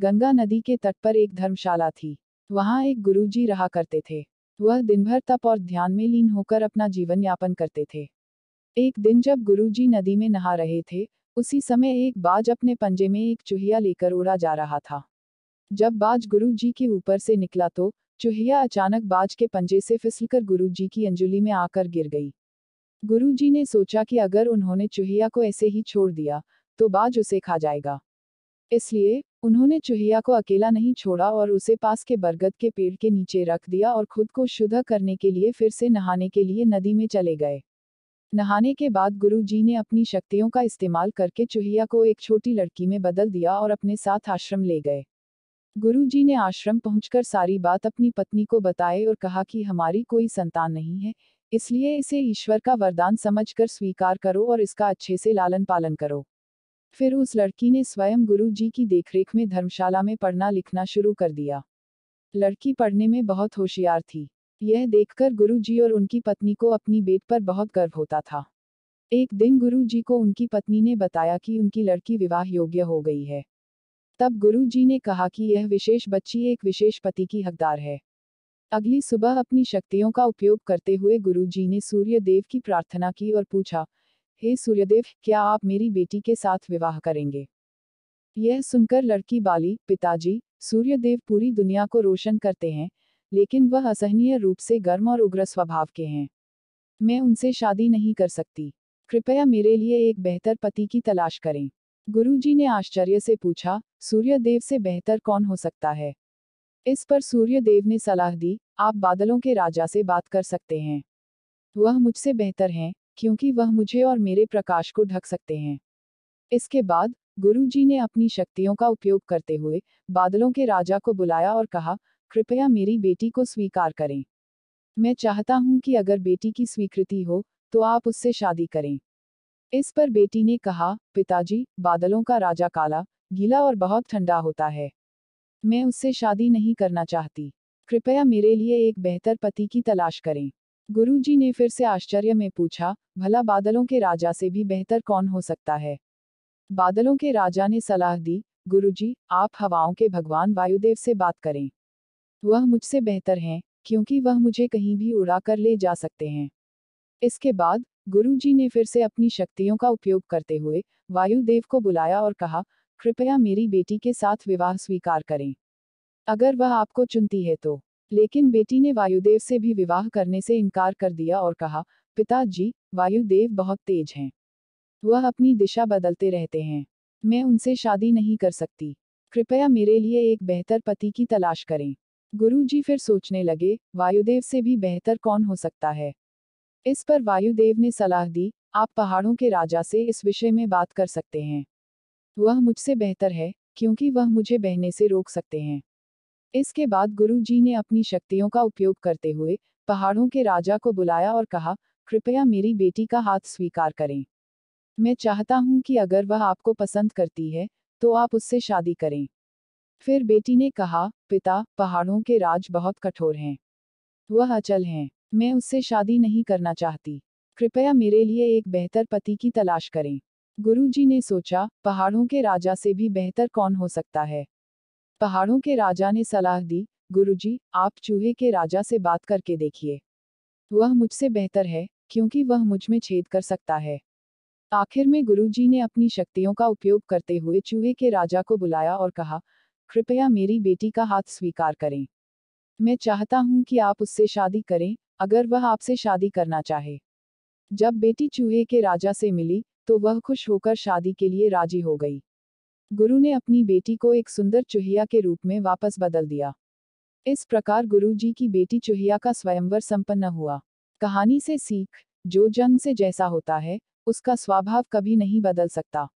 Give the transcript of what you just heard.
गंगा नदी के तट पर एक धर्मशाला थी वहाँ एक गुरुजी रहा करते थे वह दिन भर तप और ध्यान में लीन होकर अपना जीवन यापन करते थे एक दिन जब गुरुजी नदी में नहा रहे थे उसी समय एक बाज अपने पंजे में एक चूहिया लेकर उड़ा जा रहा था जब बाज गुरुजी के ऊपर से निकला तो चूहिया अचानक बाज के पंजे से फिसलकर गुरुजी की अंजुली में आकर गिर गई गुरुजी ने सोचा कि अगर उन्होंने चूहिया को ऐसे ही छोड़ दिया तो बाज उसे खा जाएगा इसलिए उन्होंने चूहिया को अकेला नहीं छोड़ा और उसे पास के बरगद के पेड़ के नीचे रख दिया और खुद को शुद्ध करने के लिए फिर से नहाने के लिए नदी में चले गए नहाने के बाद गुरु जी ने अपनी शक्तियों का इस्तेमाल करके चूहिया को एक छोटी लड़की में बदल दिया और अपने साथ आश्रम ले गए गुरु जी ने आश्रम पहुंचकर सारी बात अपनी पत्नी को बताए और कहा कि हमारी कोई संतान नहीं है इसलिए इसे ईश्वर का वरदान समझकर स्वीकार करो और इसका अच्छे से लालन पालन करो फिर उस लड़की ने स्वयं गुरु जी की देखरेख में धर्मशाला में पढ़ना लिखना शुरू कर दिया लड़की पढ़ने में बहुत होशियार थी यह देखकर गुरु जी और उनकी पत्नी को अपनी बेट पर बहुत गर्व होता था एक दिन गुरु जी को उनकी पत्नी ने बताया कि उनकी लड़की विवाह योग्य हो गई है तब गुरु जी ने कहा कि यह विशेष बच्ची एक विशेष पति की हकदार है अगली सुबह अपनी शक्तियों का उपयोग करते हुए गुरु जी ने सूर्य देव की प्रार्थना की और पूछा हे सूर्यदेव क्या आप मेरी बेटी के साथ विवाह करेंगे यह सुनकर लड़की बाली पिताजी सूर्यदेव पूरी दुनिया को रोशन करते हैं लेकिन वह असहनीय रूप से गर्म और उग्र स्वभाव के हैं मैं उनसे शादी नहीं कर सकती कृपया मेरे लिए एक बेहतर पति की तलाश करें गुरुजी ने आश्चर्य से पूछा सूर्यदेव से बेहतर कौन हो सकता है इस पर सूर्यदेव ने सलाह दी आप बादलों के राजा से बात कर सकते हैं वह मुझसे बेहतर हैं क्योंकि वह मुझे और मेरे प्रकाश को ढक सकते हैं इसके बाद गुरुजी ने अपनी शक्तियों का उपयोग करते हुए बादलों के राजा को बुलाया और कहा कृपया मेरी बेटी को स्वीकार करें मैं चाहता हूं कि अगर बेटी की स्वीकृति हो तो आप उससे शादी करें इस पर बेटी ने कहा पिताजी बादलों का राजा काला गीला और बहुत ठंडा होता है मैं उससे शादी नहीं करना चाहती कृपया मेरे लिए एक बेहतर पति की तलाश करें गुरुजी ने फिर से आश्चर्य में पूछा भला बादलों के राजा से भी बेहतर कौन हो सकता है बादलों के राजा ने सलाह दी गुरुजी, आप हवाओं के भगवान वायुदेव से बात करें वह मुझसे बेहतर हैं क्योंकि वह मुझे कहीं भी उड़ा कर ले जा सकते हैं इसके बाद गुरुजी ने फिर से अपनी शक्तियों का उपयोग करते हुए वायुदेव को बुलाया और कहा कृपया मेरी बेटी के साथ विवाह स्वीकार करें अगर वह आपको चुनती है तो लेकिन बेटी ने वायुदेव से भी विवाह करने से इनकार कर दिया और कहा पिताजी वायुदेव बहुत तेज हैं वह अपनी दिशा बदलते रहते हैं मैं उनसे शादी नहीं कर सकती कृपया मेरे लिए एक बेहतर पति की तलाश करें गुरुजी फिर सोचने लगे वायुदेव से भी बेहतर कौन हो सकता है इस पर वायुदेव ने सलाह दी आप पहाड़ों के राजा से इस विषय में बात कर सकते हैं वह मुझसे बेहतर है क्योंकि वह मुझे बहने से रोक सकते हैं इसके बाद गुरु जी ने अपनी शक्तियों का उपयोग करते हुए पहाड़ों के राजा को बुलाया और कहा कृपया मेरी बेटी का हाथ स्वीकार करें मैं चाहता हूं कि अगर वह आपको पसंद करती है तो आप उससे शादी करें फिर बेटी ने कहा पिता पहाड़ों के राज बहुत कठोर हैं वह अचल हैं मैं उससे शादी नहीं करना चाहती कृपया मेरे लिए एक बेहतर पति की तलाश करें गुरुजी ने सोचा पहाड़ों के राजा से भी बेहतर कौन हो सकता है पहाड़ों के राजा ने सलाह दी गुरुजी, आप चूहे के राजा से बात करके देखिए वह मुझसे बेहतर है क्योंकि वह मुझ में छेद कर सकता है आखिर में गुरुजी ने अपनी शक्तियों का उपयोग करते हुए चूहे के राजा को बुलाया और कहा कृपया मेरी बेटी का हाथ स्वीकार करें मैं चाहता हूं कि आप उससे शादी करें अगर वह आपसे शादी करना चाहे जब बेटी चूहे के राजा से मिली तो वह खुश होकर शादी के लिए राजी हो गई गुरु ने अपनी बेटी को एक सुंदर चुहिया के रूप में वापस बदल दिया इस प्रकार गुरु जी की बेटी चुहिया का स्वयंवर संपन्न हुआ कहानी से सीख जो जन्म से जैसा होता है उसका स्वभाव कभी नहीं बदल सकता